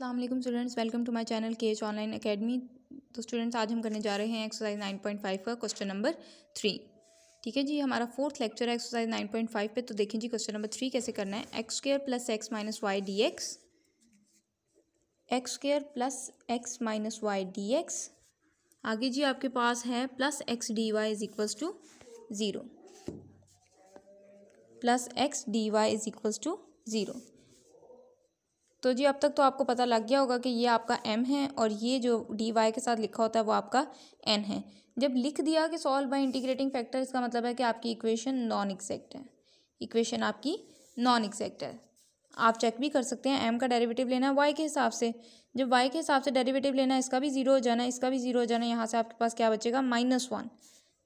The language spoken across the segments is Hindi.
Aslam students welcome to my channel K H online academy तो स्टूडेंट्स आज हम करने जा रहे हैं एक्सरसाइज 9.5 का क्वेश्चन नंबर थ्री ठीक है जी हमारा फोर्थ लेक्चर है एक्सरसाइज 9.5 पे तो देखें जी क्वेश्चन नंबर थ्री कैसे करना है x square plus x minus y d x x square plus x minus y d x आगे जी आपके पास है plus x d y is equals to zero plus x d y is equals to zero तो जी अब तक तो आपको पता लग गया होगा कि ये आपका एम है और ये जो डी वाई के साथ लिखा होता है वो आपका एन है जब लिख दिया कि सॉल्व बाय इंटीग्रेटिंग फैक्टर इसका मतलब है कि आपकी इक्वेशन नॉन एक्सैक्ट है इक्वेशन आपकी नॉन एक्सैक्ट है आप चेक भी कर सकते हैं एम का डेरिवेटिव लेना है वाई के हिसाब से जब वाई के हिसाब से डेरिवेटिव लेना है इसका भी ज़ीरो हो जाना है इसका भी ज़ीरो हो जाना है यहाँ से आपके पास क्या बचेगा माइनस वन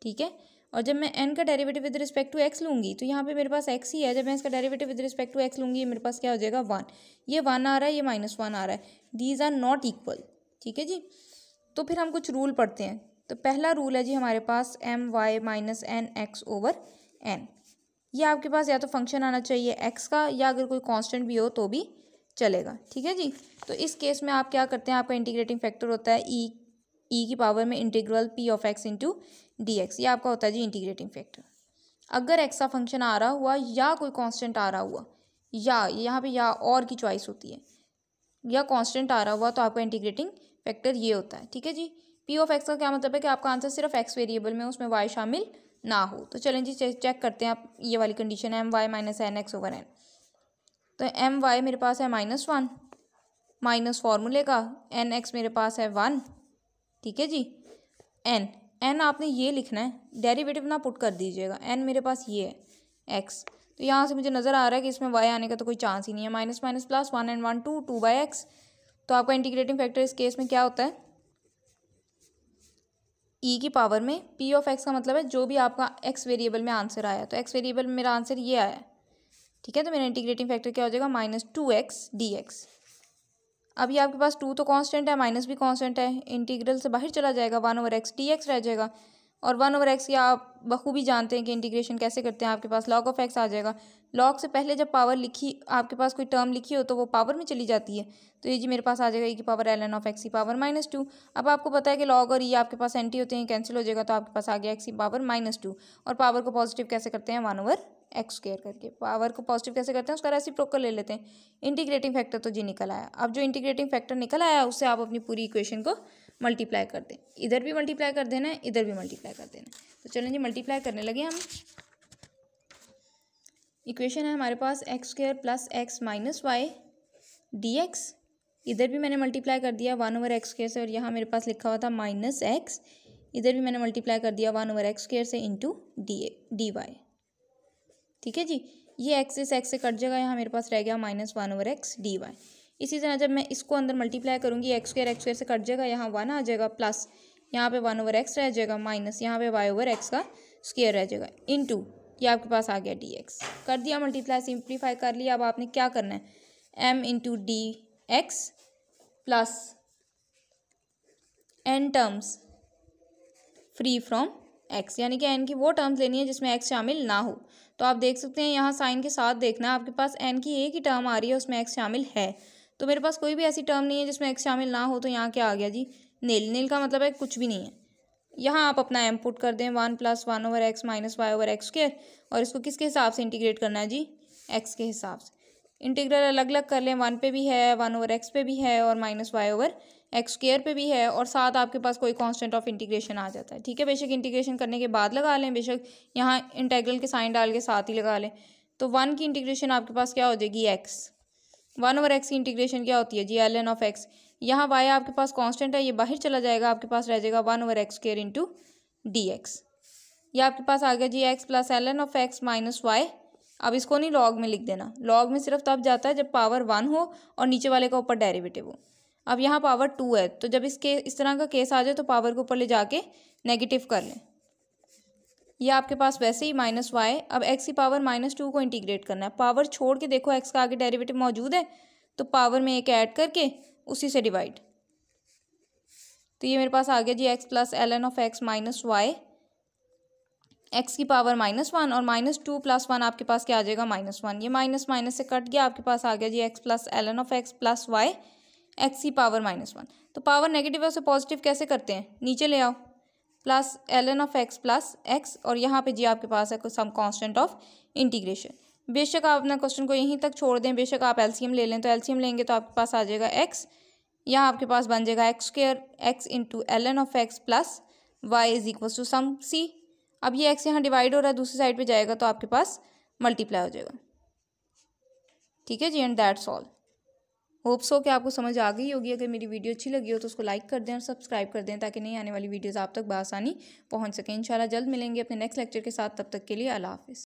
ठीक है और जब मैं एन का derivative with respect to x लूँगी तो यहाँ पे मेरे पास एक्स ही है जब मैं इसका derivative with respect to x लूँगी मेरे पास क्या हो जाएगा वन ये वन आ रहा है ये माइनस वन आ रहा है दीज आर नॉट इक्वल ठीक है जी तो फिर हम कुछ रूल पढ़ते हैं तो पहला रूल है जी हमारे पास M y minus N x over N ये आपके पास या तो फंक्शन आना चाहिए एक्स का या अगर कोई कॉन्स्टेंट भी हो तो भी चलेगा ठीक है जी तो इस केस में आप क्या करते हैं आपका इंटीग्रेटिंग फैक्टर होता है ई e, ई e की पावर में integral P of x into d x ये आपका होता है जी इंटीग्रेटिंग फैक्टर अगर एक्स का फंक्शन आ रहा हुआ या कोई कांस्टेंट आ रहा हुआ या यहाँ पे या और की चॉइस होती है या कांस्टेंट आ रहा हुआ तो आपका इंटीग्रेटिंग फैक्टर ये होता है ठीक है जी पी ऑफ एक्स का क्या मतलब है कि आपका आंसर सिर्फ एक्स वेरिएबल में उसमें वाई शामिल ना हो तो चलें जी चेक, करते हैं आप ये वाली कंडीशन है M y minus N x over N तो एम वाई मेरे पास है माइनस वन माइनस फॉर्मूले का एन एक्स मेरे पास है वन ठीक है जी एन एन आपने ये लिखना है डेरिवेटिव ना पुट कर दीजिएगा एन मेरे पास ये है एक्स तो यहाँ से मुझे नज़र आ रहा है कि इसमें वाई आने का तो कोई चांस ही नहीं है minus minus plus one and one two two by x तो आपका इंटीग्रेटिंग फैक्टर इस केस में क्या होता है ई e की पावर में पी ऑफ एक्स का मतलब है जो भी आपका एक्स वेरिएबल में आंसर आया तो एक्स वेरिएबल में मेरा आंसर ये आया ठीक है तो मेरा इंटीग्रेटिंग फैक्टर क्या हो जाएगा minus two x d x अभी आपके पास टू तो कांस्टेंट है माइनस भी कांस्टेंट है इंटीग्रल से बाहर चला जाएगा one over x d x रह जाएगा और वन ओवर एक्स या आप बखूबी जानते हैं कि इंटीग्रेशन कैसे करते हैं आपके पास लॉग ऑफ एक्स आ जाएगा लॉग से पहले जब पावर लिखी आपके पास कोई टर्म लिखी हो तो वो पावर में चली जाती है तो ये जी मेरे पास आ जाएगा ई की power L N of x की पावर माइनस टू अब आपको पता है कि लॉग और ई e आपके पास एंटी होते हैं कैंसिल हो जाएगा तो आपके पास आ गया एक्स की पावर माइनस टू और पावर को पॉजिटिव कैसे करते हैं वन ओवर एक्स स्क्र करके पावर को पॉजिटिव कैसे करते हैं उसका ऐसी प्रोकर ले लेते हैं इंटीग्रेटिंग फैक्टर तो जी निकल आया अब जो इंटीग्रेटिंग फैक्टर निकल आया उससे आप अपनी पूरी इक्वेशन को मल्टीप्लाई कर दें इधर भी मल्टीप्लाई कर देना है इधर भी मल्टीप्लाई कर देना है तो चलें जी मल्टीप्लाई करने लगे हम इक्वेशन है हमारे पास x square plus x minus y d x इधर भी मैंने मल्टीप्लाई कर दिया वन ओवर एक्स स्क्र से और यहाँ मेरे पास लिखा हुआ था माइनस एक्स इधर भी मैंने मल्टीप्लाई कर दिया वन ओवर एक्स स्क्र से इंटू डी डी वाई ठीक है जी ये एक्स इस एक्स से कट जाएगा यहाँ मेरे पास रह गया minus one over x d y इसी तरह जब मैं इसको अंदर मल्टीप्लाई करूँगी एक्स स्क्र एक्स स्क्र से कट जाएगा यहाँ वन आ जाएगा प्लस यहाँ पे वन ओवर एक्स रह जाएगा माइनस यहाँ पे वाई ओवर एक्स का स्क्र रह जाएगा इन टू ये आपके पास आ गया डी एक्स कर दिया मल्टीप्लाई सिंप्लीफाई कर लिया अब आपने क्या करना है M into d x plus N terms free from x यानी कि एन की वो टर्म्स लेनी है जिसमें एक्स शामिल ना हो तो आप देख सकते हैं यहाँ साइन के साथ देखना है आपके पास एन की एक ही टर्म आ रही है उसमें एक्स शामिल है तो मेरे पास कोई भी ऐसी टर्म नहीं है जिसमें एक्स शामिल ना हो तो यहाँ क्या आ गया जी नील नील का मतलब है कुछ भी नहीं है यहाँ आप अपना एम पुट कर दें one plus one over x minus y over x square और इसको किसके हिसाब से इंटीग्रेट करना है जी एक्स के हिसाब से इंटीग्रल अलग अलग कर लें वन पे भी है वन ओवर एक्स पे भी है और minus y over x square पे भी है और साथ आपके पास कोई कांस्टेंट ऑफ इंटीग्रेशन आ जाता है ठीक है बेशक इंटीग्रेशन करने के बाद लगा लें बेशक यहाँ इंटीग्रल के साइन डाल के साथ ही लगा लें तो वन की इंटीग्रेशन आपके पास क्या हो जाएगी एक्स वन ओवर एक्स की इंटीग्रेशन क्या होती है जी एल एन ऑफ एक्स यहाँ वाई आपके पास कांस्टेंट है ये बाहर चला जाएगा आपके पास रह जाएगा one over x square into d x ये आपके पास आ गया जी x plus L N of x minus y अब इसको नहीं लॉग में लिख देना लॉग में सिर्फ तब जाता है जब पावर वन हो और नीचे वाले का ऊपर डेरिवेटिव हो अब यहाँ पावर टू है तो जब इसके इस तरह का केस आ जाए तो पावर के ऊपर ले जाके नेगेटिव कर लें ये आपके पास वैसे ही माइनस वाई अब एक्स की पावर माइनस टू को इंटीग्रेट करना है पावर छोड़ के देखो एक्स का आगे डेरिवेटिव मौजूद है तो पावर में एक ऐड करके उसी से डिवाइड तो ये मेरे पास आ गया जी x plus L N of x minus y x की पावर माइनस वन और माइनस टू प्लस वन आपके पास क्या आ जाएगा माइनस वन ये माइनस माइनस से कट गया आपके पास आ गया जी x plus L N of x plus y x की पावर माइनस वन तो पावर नेगेटिव है उसे पॉजिटिव कैसे करते हैं नीचे ले आओ plus L N of x plus x और यहाँ पे जी आपके पास है सम कांस्टेंट ऑफ इंटीग्रेशन बेशक आप अपना क्वेश्चन को यहीं तक छोड़ दें बेशक आप एलसीएम ले लें तो एलसीएम लेंगे तो आपके पास आ जाएगा एक्स यहाँ आपके पास बन जाएगा x square x into L N of x plus y is equal to some C अब ये एक्स यहाँ डिवाइड हो रहा है दूसरी साइड पर जाएगा तो आपके पास मल्टीप्लाई हो जाएगा ठीक है जी and that's all hope so कि आपको समझ आ गई होगी अगर मेरी वीडियो अच्छी लगी हो तो उसको लाइक कर दें और सब्सक्राइब कर दें ताकि नई आने वाली वीडियोज़ आप तक बसानी पहुँच सकें इन जल्द मिलेंगे अपने नेक्स्ट लेक्चर के साथ तब तक के लिए अला हाफ़